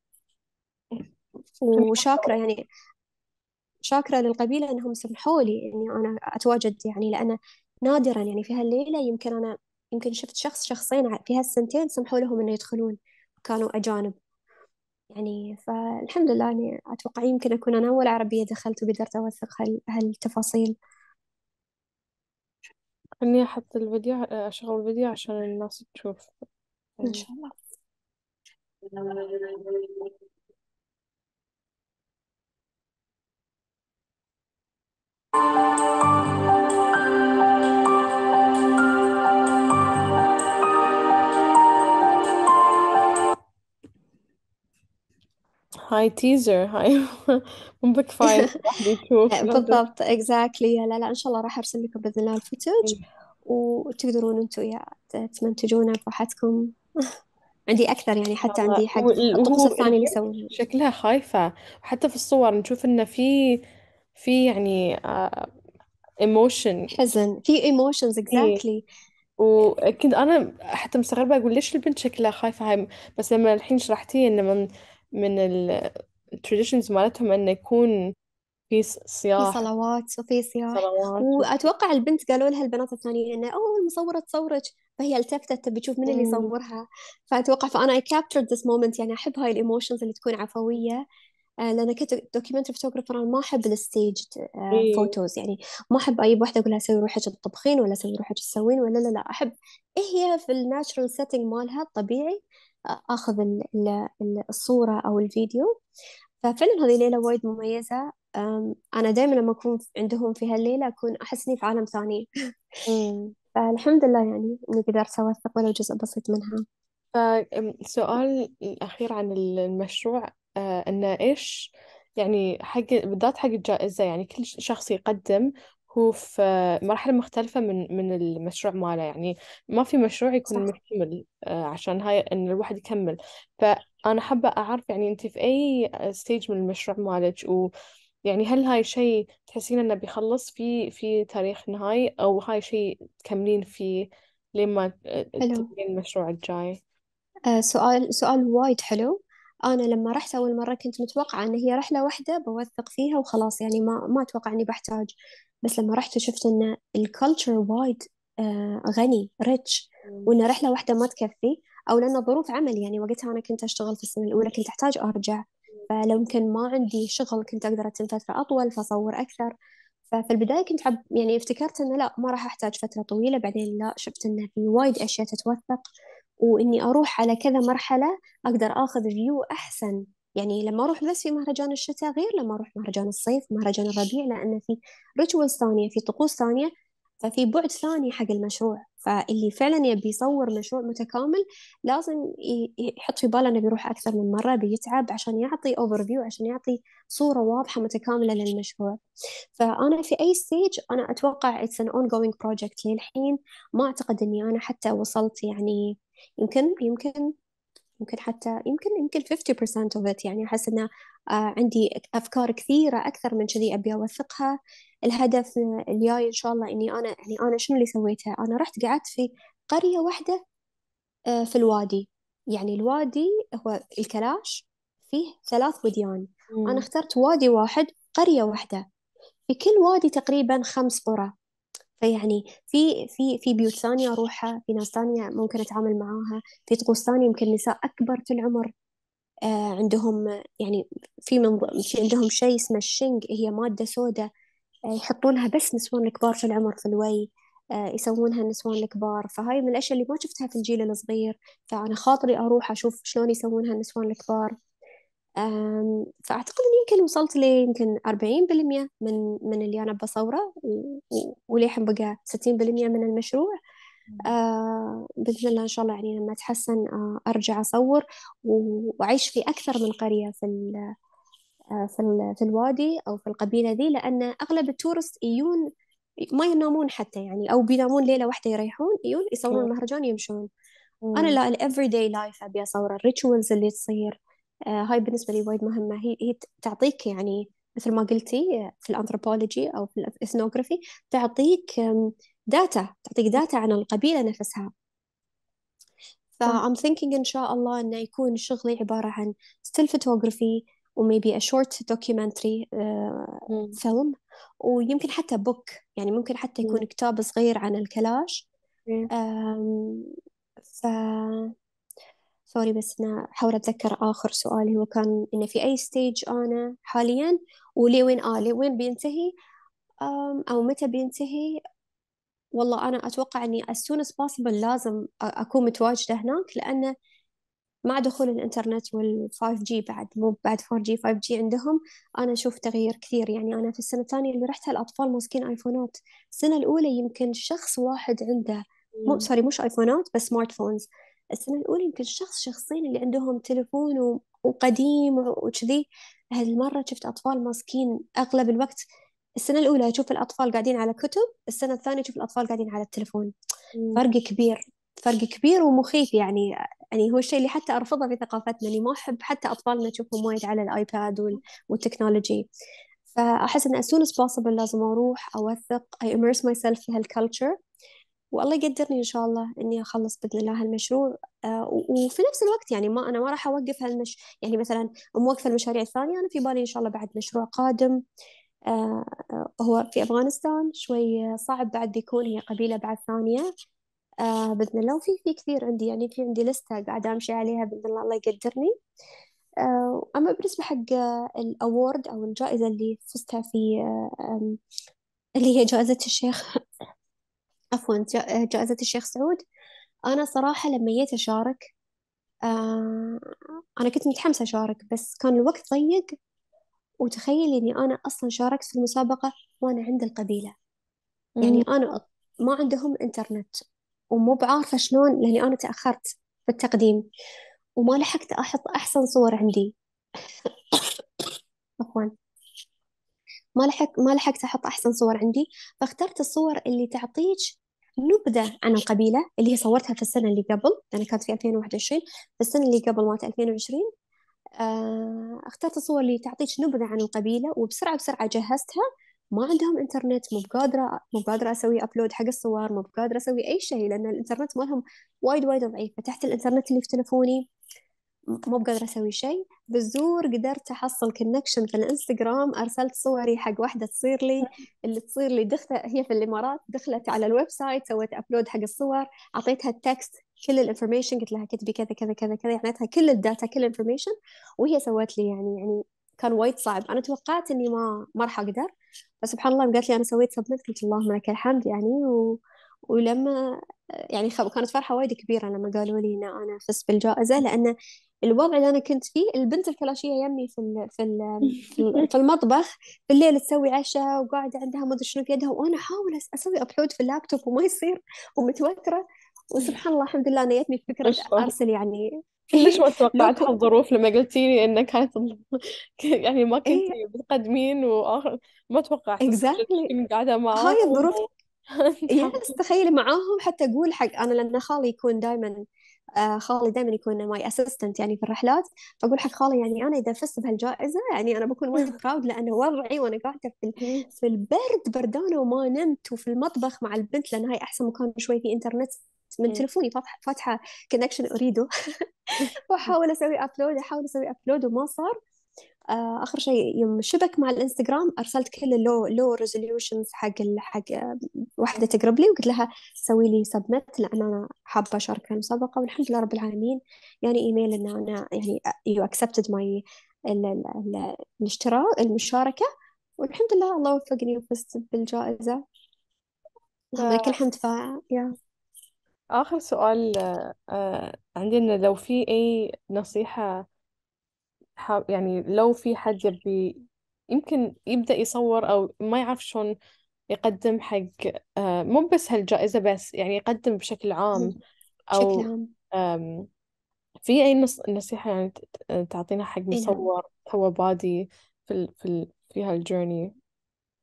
Speaker 2: وشاكرة يعني شاكرة للقبيلة إنهم سمحوا لي إني أنا أتواجد يعني لأن نادرا يعني في هالليلة يمكن أنا يمكن شفت شخص شخصين في هالسنتين سمحوا لهم إنه يدخلون كانوا أجانب يعني فالحمد لله يعني أتوقع يمكن أكون أنا أول عربية دخلت وقدرت أوثق هال- هالتفاصيل خليني أحط الفيديو
Speaker 1: أشغل الفيديو عشان الناس تشوف
Speaker 2: إن شاء الله you.
Speaker 1: هاي تيزر هاي
Speaker 2: مو بكفاية بالضبط اكزاكتلي لا لا ان شاء الله راح ارسل لكم باذن الله الفوتج إيه. وتقدرون انتم يا تمنتجونه بروحتكم عندي اكثر يعني حتى عندي حق الطقس الثاني اللي سوي شكلها خايفه
Speaker 1: وحتى في الصور نشوف انه في في يعني ايموشن آه، حزن في ايموشنز اكزاكتلي وكنت انا حتى مستغربه اقول ليش البنت شكلها خايفه هاي بس لما الحين شرحتي انه من من ال traditions مالتهم أنه يكون في صياح في
Speaker 2: صلوات وفي صياح صلوات واتوقع البنت قالوا لها البنات الثانيين انه اوه المصوره تصورك فهي التفتت تبي تشوف من اللي يصورها فاتوقع فانا اي كابتشر ذيس مومنت يعني احب هاي الايموشنز اللي تكون عفويه آه، لان كنت دوكيومنتري فوتوغرافر انا ما احب الستيج آه، إيه. فوتوز يعني ما احب اي واحده اقول لها سوي روحك تطبخين ولا سوي روحك تسوين ولا لا لا احب إيه هي في الناتشرال سيتنج مالها الطبيعي اخذ الصوره او الفيديو ففعلا هذه ليله وايد مميزه انا دائما لما اكون عندهم في هالليله اكون احس اني في عالم ثاني فالحمد لله يعني اني قدرت اوثق ولو جزء بسيط منها
Speaker 1: فسؤال الأخير عن المشروع آه، انه إيش يعني حق بالذات حق الجائزة يعني كل شخص يقدم هو في مرحلة مختلفة من من المشروع ماله يعني ما في مشروع يكون صح مكتمل آه، عشان هاي إن الواحد يكمل فأنا حابة أعرف يعني أنت في أي ستيج من المشروع مالك و يعني هل هاي شيء تحسين إنه بيخلص في في تاريخ نهائي أو هاي شيء تكملين فيه لما حلو تبدين المشروع الجاي؟
Speaker 2: آه، سؤال سؤال وايد حلو أنا لما رحت أول مرة كنت متوقعة إن هي رحلة واحدة بوثق فيها وخلاص يعني ما ما أتوقع إني بحتاج بس لما رحت شفت ان الكالتشر آه، وايد غني ريتش وان رحله واحده ما تكفي او لان ظروف عمل يعني وقتها انا كنت اشتغل في السنه الاولى كنت احتاج ارجع فلو يمكن ما عندي شغل كنت اقدر اتم فتره اطول فاصور اكثر ففي البدايه كنت حب يعني افتكرت انه لا ما راح احتاج فتره طويله بعدين لا شفت انه في وايد اشياء تتوثق واني اروح على كذا مرحله اقدر اخذ فيو احسن يعني لما أروح بس في مهرجان الشتاء غير لما أروح مهرجان الصيف مهرجان الربيع لان في ريتشوالز ثانية في طقوس ثانية ففي بعد ثاني حق المشروع فاللي فعلا يبي يصور مشروع متكامل لازم يحط في باله انه بيروح اكثر من مره بيتعب عشان يعطي اوفر فيو عشان يعطي صوره واضحه متكامله للمشروع فانا في اي ستيج انا اتوقع اتس ان اون جوينج بروجكت للحين ما اعتقد اني انا حتى وصلت يعني يمكن يمكن ممكن حتى يمكن يمكن 50% of it يعني أحس أنه آه، عندي أفكار كثيرة أكثر من كذي أبي أوثقها الهدف آه، الجاي إن شاء الله إني أنا يعني أنا شنو اللي سويته أنا رحت قعدت في قرية واحدة آه، في الوادي يعني الوادي هو الكلاش فيه ثلاث وديان مم. أنا اخترت وادي واحد قرية واحدة في كل وادي تقريبا خمس قرى فيعني في في في بيوت ثانيه اروحها في ناس ثانيه ممكن اتعامل معاها في طقوس ثانيه يمكن نساء اكبر في العمر آه، عندهم يعني في منظ... عندهم شيء اسمه الشنج هي ماده سوداء آه، يحطونها بس نسوان الكبار في العمر في الوي آه، يسوونها النسوان الكبار فهاي من الاشياء اللي ما شفتها في الجيل الصغير فانا خاطري اروح اشوف شلون يسوونها النسوان الكبار فأعتقد أن يمكن وصلت لي يمكن 40% من من اللي أنا بصوره وللحين بقى 60% من المشروع آه، باذن الله ان شاء الله يعني لما اتحسن آه، ارجع اصور واعيش في اكثر من قريه في ال آه، في, ال في الوادي او في القبيله ذي لان اغلب التورست يجون ما ينامون حتى يعني او بينامون ليله واحده يريحون يجون يصورون المهرجان يمشون انا لا ال everyday life ابي اصور الريتشولز اللي تصير آه، هاي بالنسبة لي وايد مهمة هي هي تعطيك يعني مثل ما قلتي آه، في الانثروبولوجي او في الاثنوغرافي تعطيك داتا تعطيك داتا عن القبيلة نفسها فأم thinking إن شاء الله إنه يكون شغلي عبارة عن ستيل فوتوغرافي وميبي a short documentary فيلم آه، ويمكن حتى بوك يعني ممكن حتى يكون كتاب صغير عن الكلاش ف سوري بس أنا أحاول أتذكر آخر سؤال هو كان إنه في أي ستيج أنا حاليا ولي وين آه، لي وين بينتهي أو متى بينتهي والله أنا أتوقع إني as soon as possible لازم أكون متواجدة هناك لأنه مع دخول الإنترنت وال5G بعد مو بعد 4G 5G عندهم أنا أشوف تغيير كثير يعني أنا في السنة الثانية اللي رحتها الأطفال ماسكين آيفونات السنة الأولى يمكن شخص واحد عنده مو سوري مش آيفونات بس سمارت فونز السنة الأولى يمكن شخص شخصين اللي عندهم تلفون وقديم وكذي هالمرة شفت أطفال ماسكين أغلب الوقت السنة الأولى أشوف الأطفال قاعدين على كتب السنة الثانية أشوف الأطفال قاعدين على التلفون مم. فرق كبير فرق كبير ومخيف يعني يعني هو الشيء اللي حتى أرفضه في ثقافتنا اللي ما أحب حتى أطفالنا أشوفهم وايد على الآيباد والتكنولوجي فأحس إن as soon as possible لازم أروح أوثق I immerse myself في هالكالتشر والله يقدرني إن شاء الله إني أخلص بإذن الله هالمشروع آه، وفي نفس الوقت يعني ما أنا ما راح أوقف هالمش يعني مثلا موقفة المشاريع الثانية أنا في بالي إن شاء الله بعد مشروع قادم آه، آه، هو في أفغانستان شوي صعب بعد بيكون هي قبيلة بعد ثانية بإذن الله وفي في كثير عندي يعني في عندي لستة قاعدة أمشي عليها بإذن الله الله يقدرني أما بالنسبة حق الأورد أو الجائزة اللي فزتها في اللي هي جائزة الشيخ عفوا آه، جائزة الشيخ سعود أنا صراحة لما جيت أشارك آه، أنا كنت متحمسة أشارك بس كان الوقت ضيق وتخيل إني أنا أصلا شاركت في المسابقة وأنا عند القبيلة
Speaker 1: يعني أنا
Speaker 2: ما عندهم إنترنت ومو بعارفة شلون لأني أنا تأخرت في التقديم وما لحقت أحط أحسن صور عندي عفوا ما لحق ما لحقت احط احسن صور عندي فاخترت الصور اللي تعطيك نبذة عن القبيلة اللي هي صورتها في السنة اللي قبل لأن يعني كانت في 2021 في السنة اللي قبل مالت 2020 آه، اخترت الصور اللي تعطيك نبذة عن القبيلة وبسرعة بسرعة جهزتها ما عندهم انترنت مو بقادرة مو بقادرة أسوي أبلود حق الصور مو بقادرة أسوي أي شيء لأن الانترنت مالهم وايد وايد ضعيف فتحت الانترنت اللي في تلفوني مو بقدر أسوي شيء بالزور قدرت أحصل كونكشن في الانستغرام أرسلت صوري حق واحدة تصير لي اللي تصير لي دخلت هي في الإمارات دخلت على الويب سايت سوت أبلود حق الصور أعطيتها التكست كل الانفورميشن قلت لها كتبي كذا كذا كذا كذا اعطيتها كل الداتا كل الانفورميشن وهي سوت لي يعني يعني كان وايد صعب انا توقعت اني ما ما راح اقدر فسبحان الله قالت لي انا سويت سبمت قلت اللهم لك الحمد يعني و... ولما يعني خب... كانت فرحة وايد كبيرة لما قالوا لي إن أنا فزت بالجائزة لأن الوضع اللي انا كنت فيه البنت الكلاشيه يمي في الـ في الـ في المطبخ الليل تسوي عشاء وقاعده عندها ما ادري شنو في يدها وانا احاول اسوي ابحوث في اللابتوب وما يصير ومتوتره وسبحان الله الحمد لله انا فكره ارسل يعني
Speaker 1: ليش ما توقعت هالظروف لما قلتي لي انك كانت يعني ما
Speaker 2: كنت متقدمين إيه. بتقدمين واخر ما توقعت اكزاكتلي قاعده مع هاي الظروف يعني تخيلي معاهم حتى اقول حق انا لان خالي يكون دائما آه، خالي دائما يكون ماي اسيستنت يعني في الرحلات اقول حق خالي يعني انا اذا فزت بهالجائزه يعني انا بكون وايد براود لانه ورعي وانا قاعده في في البرد بردانه وما نمت وفي المطبخ مع البنت لان هاي احسن مكان شوي في انترنت من تلفوني فاتحه كونكشن اريده واحاول اسوي ابلود احاول اسوي ابلود وما صار آه، اخر شيء يوم شبك مع الانستغرام ارسلت كل اللو لو ريزوليوشنز حق حق واحده تقرب لي وقلت لها سوي لي سبمت لان انا حابه اشارك في المسابقه والحمد لله رب العالمين يعني ايميل ان انا يعني يو اكسبتد ماي الاشتراك المشاركه والحمد لله الله وفقني وفزت بالجائزه لك آه. الحمد ف يا
Speaker 1: آخر سؤال آه، عندي انه لو في أي نصيحة يعني لو في حد يبي يمكن يبدأ يصور أو ما يعرف شلون يقدم حق آه، مو بس هالجائزة بس يعني يقدم بشكل عام بشكل أو عام في أي نص- نصيحة يعني تعطينا حق نعم. مصور هو بادي في ال في ال في هالجيرني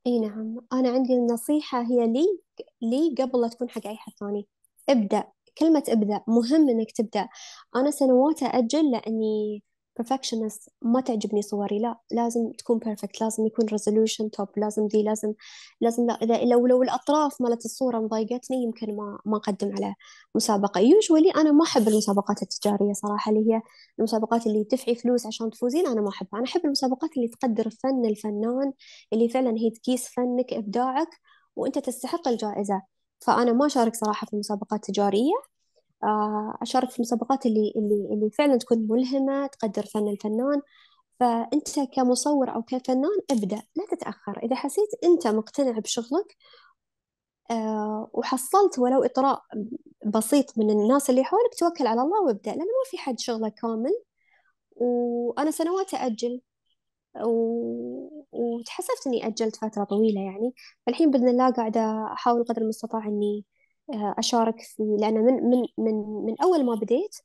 Speaker 2: أي نعم أنا عندي النصيحة هي لي لي قبل لا تكون حق أي حد ثاني ابدأ كلمة ابدأ مهم إنك تبدأ أنا سنوات أأجل لأني perfectionist ما تعجبني صوري لا لازم تكون perfect لازم يكون resolution top لازم ذي لازم لازم لا إذا لو لو الأطراف مالت الصورة مضايقتني يمكن ما ما أقدم على مسابقة يوجولي أنا ما أحب المسابقات التجارية صراحة اللي هي المسابقات اللي تدفعي فلوس عشان تفوزين أنا ما أحبها أنا أحب المسابقات اللي تقدر فن الفنان اللي فعلا هي تقيس فنك إبداعك وأنت تستحق الجائزة فأنا ما شارك صراحة في مسابقات تجارية آه، أشارك في المسابقات اللي اللي اللي فعلا تكون ملهمة تقدر فن الفنان فأنت كمصور أو كفنان ابدأ لا تتأخر إذا حسيت أنت مقتنع بشغلك آه، وحصلت ولو إطراء بسيط من الناس اللي حولك توكل على الله وابدأ لأنه ما في حد شغله كامل وأنا سنوات أجل و... وتحسفت إني أجلت فترة طويلة يعني فالحين بإذن الله قاعدة أحاول قدر المستطاع إني آه، أشارك في لأن من من من من أول ما بديت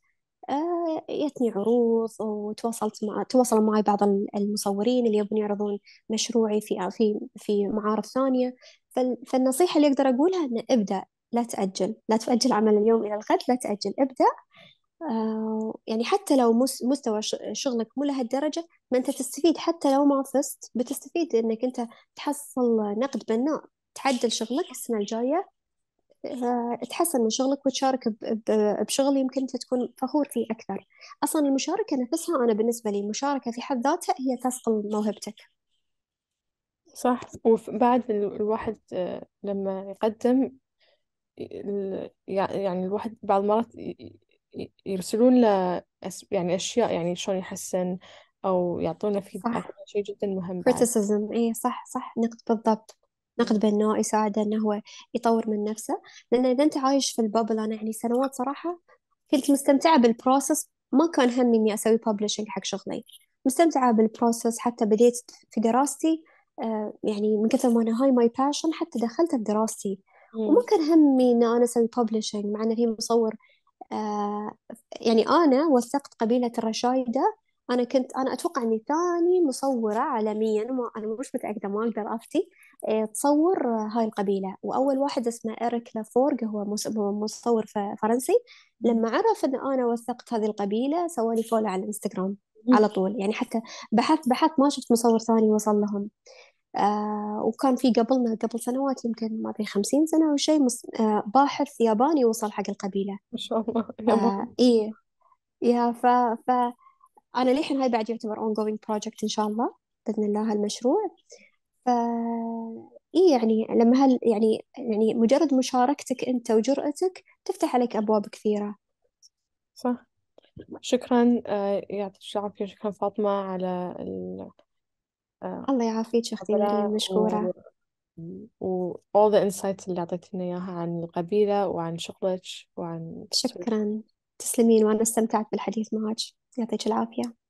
Speaker 2: يتني آه، عروض وتواصلت مع تواصلوا معي بعض المصورين اللي يبون يعرضون مشروعي في في في معارض ثانية فالنصيحة اللي أقدر أقولها إن ابدأ لا تأجل لا تؤجل عمل اليوم إلى الغد لا تأجل ابدأ آه، يعني حتى لو مستوى شغلك مو لهالدرجة ما أنت تستفيد حتى لو ما فزت بتستفيد إنك أنت تحصل نقد بناء تعدل شغلك السنة الجاية آه، تحسن من شغلك وتشارك بشغل يمكن انت تكون فخور فيه اكثر اصلا المشاركه نفسها انا بالنسبه لي المشاركه في حد ذاتها هي تثقل موهبتك صح وبعد الواحد آه، لما يقدم
Speaker 1: يعني الواحد بعض المرات يرسلون له يعني اشياء يعني شلون يحسن او يعطونا فيدباك شيء جدا
Speaker 2: مهم criticism اي صح صح نقد بالضبط نقد بأنه يساعده أنه هو يطور من نفسه لأن إذا أنت عايش في البابل أنا يعني سنوات صراحة كنت مستمتعة بالبروسس ما كان همي إني أسوي ببلشنج حق شغلي مستمتعة بالبروسس حتى بديت في دراستي آه، يعني من كثر ما أنا هاي ماي باشن حتى دخلت في دراستي وما كان همي إن أنا أسوي ببلشنج مع انه في مصور آه، يعني أنا وثقت قبيلة الرشايدة أنا كنت أنا أتوقع إني ثاني مصورة عالميا ما أنا مش متأكدة ما أقدر أفتي آه، تصور هاي القبيلة وأول واحد اسمه إريك لافورغ هو مصور فرنسي لما عرف أن أنا وثقت هذه القبيلة سوى لي فولو على الإنستغرام على طول يعني حتى بحثت بحثت ما شفت مصور ثاني وصل لهم آه وكان في قبلنا قبل سنوات يمكن ما أدري خمسين سنة أو شيء مص... آه باحث ياباني وصل حق القبيلة ما شاء الله آه إيه يا ف... ف أنا للحين هاي بعد يعتبر ongoing project إن شاء الله بإذن الله هالمشروع ف إيه يعني لما هل يعني يعني مجرد مشاركتك أنت وجرأتك تفتح عليك أبواب كثيرة صح
Speaker 1: شكرا آه، يعطيك العافية شكرا فاطمة على ال... آه، الله يعافيك أختي مشكورة و all the insights اللي أعطيتنا إياها عن القبيلة وعن شغلك وعن شكرا تسلمين وأنا استمتعت بالحديث معك يعطيك العافية